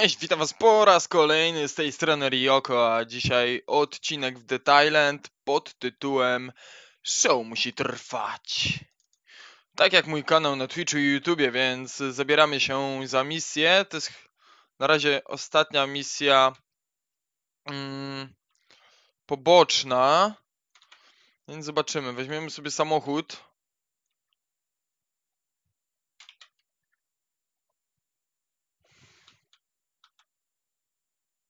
Cześć, witam was po raz kolejny z tej strony Ryoko, a dzisiaj odcinek w The Thailand pod tytułem Show musi trwać. Tak jak mój kanał na Twitchu i YouTubie, więc zabieramy się za misję. To jest na razie ostatnia misja mm, poboczna. Więc zobaczymy, weźmiemy sobie samochód.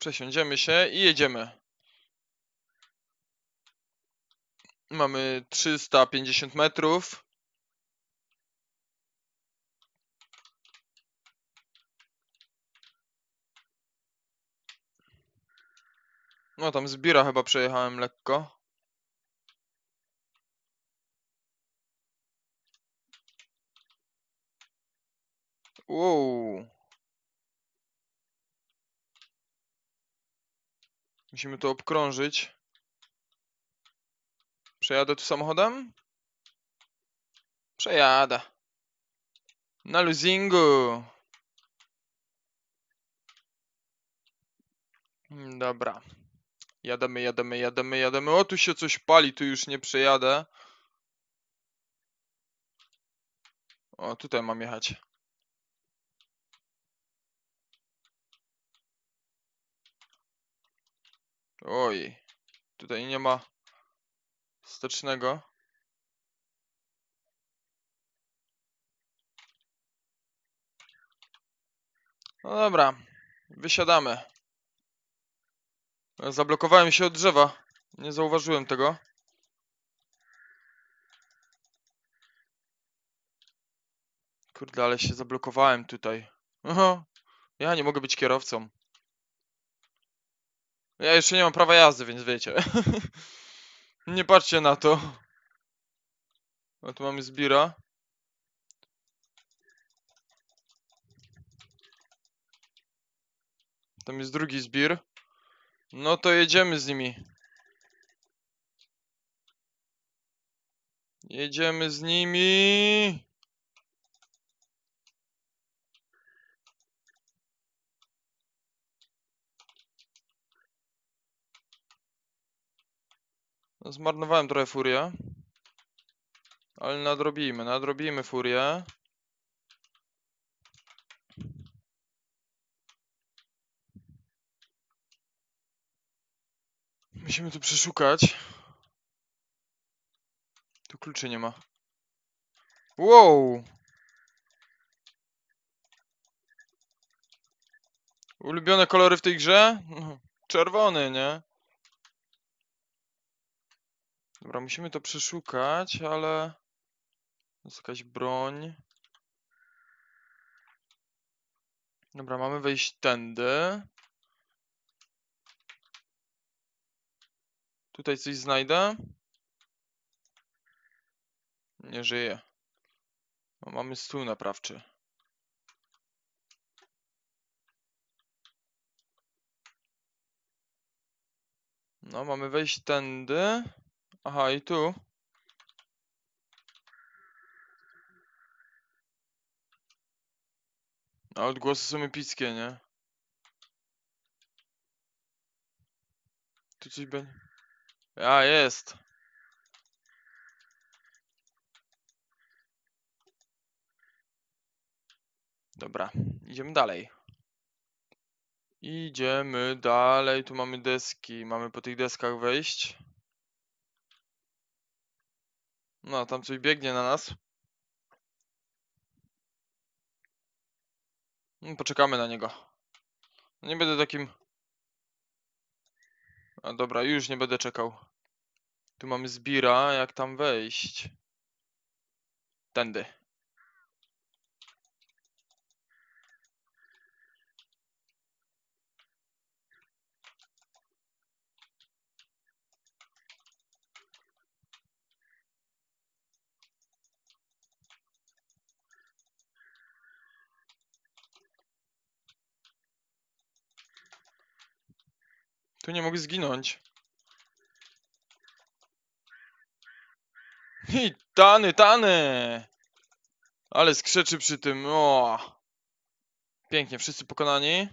Przesiądziemy się i jedziemy. Mamy 350 metrów. No tam zbiera chyba przejechałem lekko. Wow. Musimy to obkrążyć. Przejadę tu samochodem? Przejada. Na luzingu. Hmm, dobra. Jademy, jademy, jademy, jademy. O, tu się coś pali, tu już nie przejadę. O, tutaj mam jechać. Oj, tutaj nie ma wstecznego. No dobra, wysiadamy. Zablokowałem się od drzewa. Nie zauważyłem tego. Kurde, ale się zablokowałem tutaj. Oho, ja nie mogę być kierowcą. Ja jeszcze nie mam prawa jazdy, więc wiecie. nie patrzcie na to. O, tu mamy zbira. Tam jest drugi zbir. No to jedziemy z nimi. Jedziemy z nimi. No, zmarnowałem trochę furię. Ale nadrobimy, nadrobimy furię. Musimy tu przeszukać. Tu kluczy nie ma. Wow! Ulubione kolory w tej grze? Czerwony, nie? Dobra, musimy to przeszukać, ale... Jest jakaś broń. Dobra, mamy wejść tędy. Tutaj coś znajdę. Nie żyje. No, mamy stół naprawczy. No, mamy wejść tędy. Aha, i tu? A odgłosy są epickie, nie? Tu coś będzie... A, jest! Dobra, idziemy dalej. Idziemy dalej, tu mamy deski, mamy po tych deskach wejść. No, tam coś biegnie na nas. No poczekamy na niego. No nie będę takim... A dobra, już nie będę czekał. Tu mamy zbira, jak tam wejść. Tędy. Tu nie mogę zginąć. I tany, tany! Ale skrzeczy przy tym. O! Pięknie, wszyscy pokonani.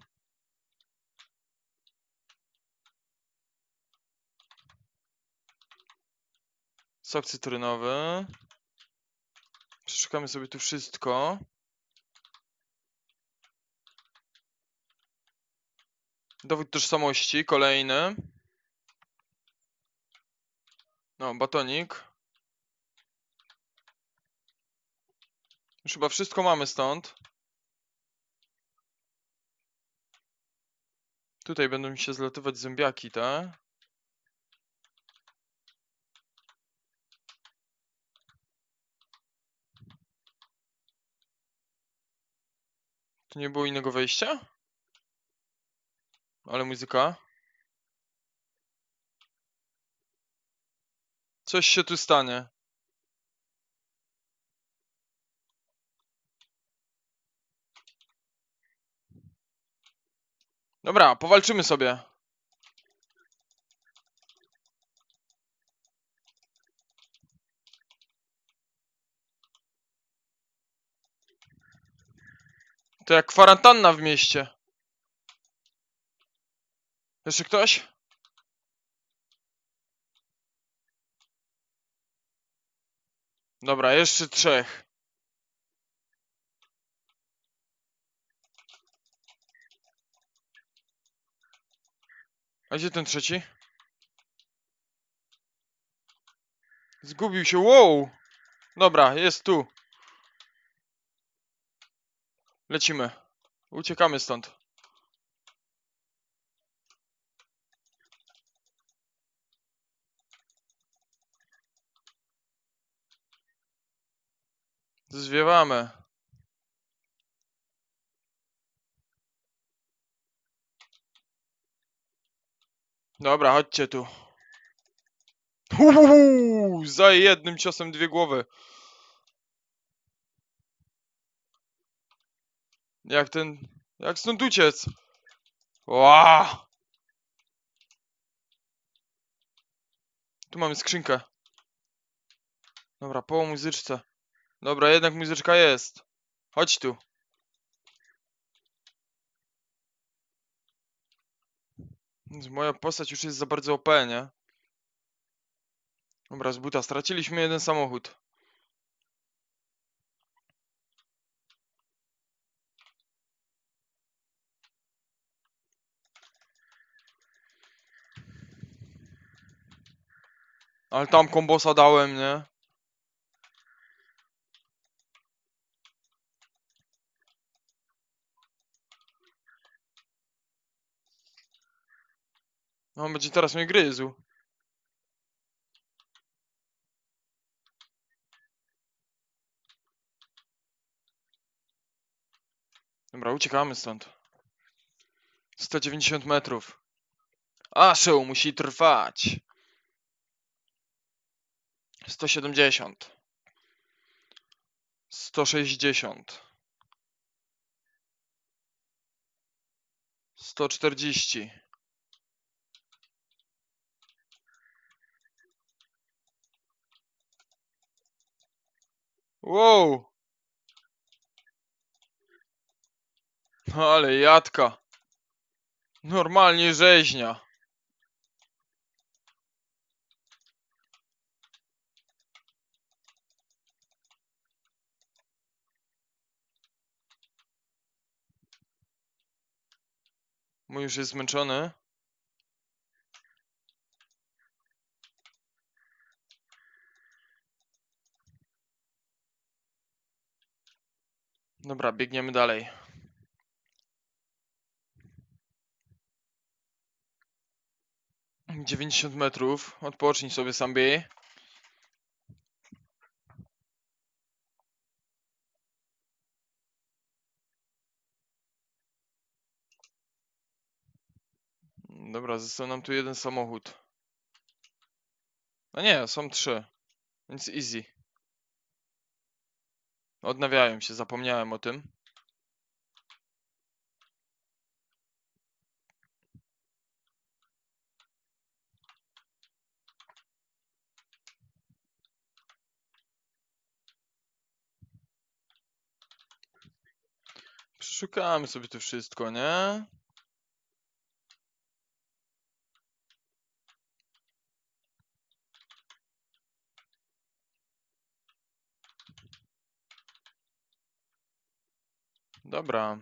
Sok cytrynowy. Przeszukamy sobie tu wszystko. Dowód tożsamości, kolejny. No, batonik. Już chyba wszystko mamy stąd. Tutaj będą mi się zlatywać zębiaki, tak? Tu nie było innego wejścia? ale muzyka. Coś się tu stanie. Dobra, powalczymy sobie. To jak kwarantanna w mieście. Jeszcze ktoś? Dobra, jeszcze trzech. A gdzie ten trzeci? Zgubił się, wow! Dobra, jest tu. Lecimy. Uciekamy stąd. Zwiewamy. Dobra, chodźcie tu. Uhuhu, za jednym ciosem dwie głowy. Jak ten... Jak stąd uciec? Ła! Tu mamy skrzynkę. Dobra, po muzyczce. Dobra, jednak muzyczka jest. Chodź tu. Moja postać już jest za bardzo OP, nie? Dobra, z buta. Straciliśmy jeden samochód. Ale tam kombosa dałem, nie? No, on będzie teraz mnie gryzł. Dobra, uciekamy stąd. 190 metrów. A show musi trwać. 170. 160. 140. Wow! ale jadka. Normalnie rzeźnia. Mój już jest zmęczony. Dobra, biegniemy dalej. Dziewięćdziesiąt metrów. Odpocznij sobie, Sambi. Dobra, został nam tu jeden samochód. A no nie, są trzy. Więc easy. Odnawiałem się, zapomniałem o tym. Przeszukamy sobie to wszystko, nie? Dobra.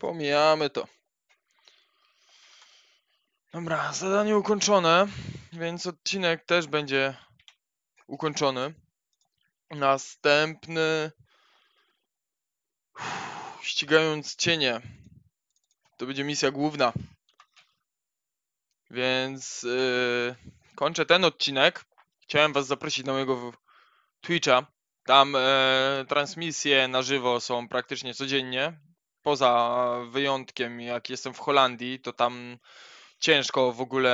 Pomijamy to. Dobra, zadanie ukończone, więc odcinek też będzie ukończony. Następny... Uff, ścigając cienie. To będzie misja główna. Więc yy, kończę ten odcinek. Chciałem was zaprosić na mojego Twitcha. Tam e, transmisje na żywo są praktycznie codziennie. Poza wyjątkiem, jak jestem w Holandii, to tam ciężko w ogóle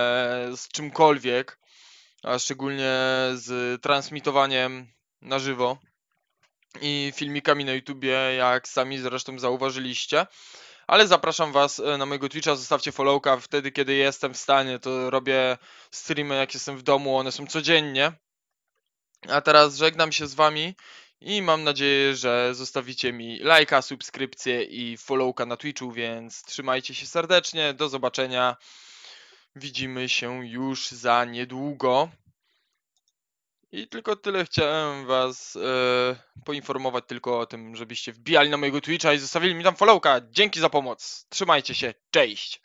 z czymkolwiek, a szczególnie z transmitowaniem na żywo i filmikami na YouTubie, jak sami zresztą zauważyliście. Ale zapraszam Was e, na mojego Twitcha, zostawcie followka. Wtedy, kiedy jestem w stanie, to robię streamy, jak jestem w domu, one są codziennie. A teraz żegnam się z Wami i mam nadzieję, że zostawicie mi lajka, subskrypcję i followka na Twitchu, więc trzymajcie się serdecznie, do zobaczenia. Widzimy się już za niedługo. I tylko tyle chciałem was yy, poinformować tylko o tym, żebyście wbijali na mojego Twitcha i zostawili mi tam followka. Dzięki za pomoc. Trzymajcie się. Cześć.